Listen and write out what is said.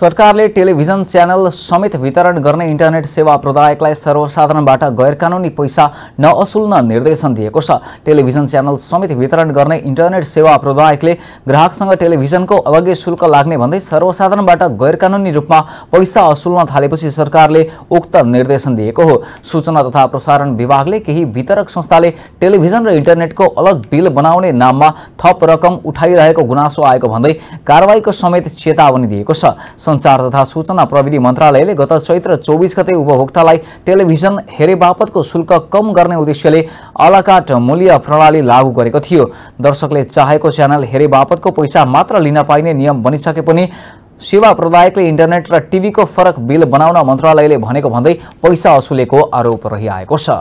सरकारले television channel समेत वितरण गर्ने इन्टरनेट सेवा प्रदायकलाई सर्वसाधारणबाट गैरकानुनी पैसा नअसुल्न निर्देशन दिएको छ टेलिभिजन च्यानल समेत वितरण गर्ने इन्टरनेट सेवा प्रदायकले ग्राहकसँग टेलिभिजनको अलग्गै शुल्क लाग्ने भन्दै सर्वसाधारणबाट गैरकानुनी रूपमा पैसा असुल्न थालेपछि सरकारले उक्त निर्देशन दिएको हो सूचना तथा प्रसारण विभागले केही वितरक संस्थाले टेलिभिजन र इन्टरनेटको अलग बिल बनाउने नाममा थप रकम उठाइरहेको गुनासो आएको भन्दै कारवाहीको समेत चेतावनी दिएको छ सञ्चार तथा सूचना प्रविधि मन्त्रालयले गत चैत्र चौबिस गते उपभोक्तालाई टेलिभिजन हेरे बापतको शुल्क कम गर्ने उद्देश्यले अलाकाट मूल्य प्रणाली लागू गरेको थियो दर्शकले चाहेको च्यानल हेरे बापतको पैसा मात्र लिन पाइने नियम बनिसके पनि सेवा प्रदायकले इन्टरनेट र टिभीको फरक बिल बनाउन मन्त्रालयले भनेको भन्दै पैसा असुलेको आरोप रहिआएको छ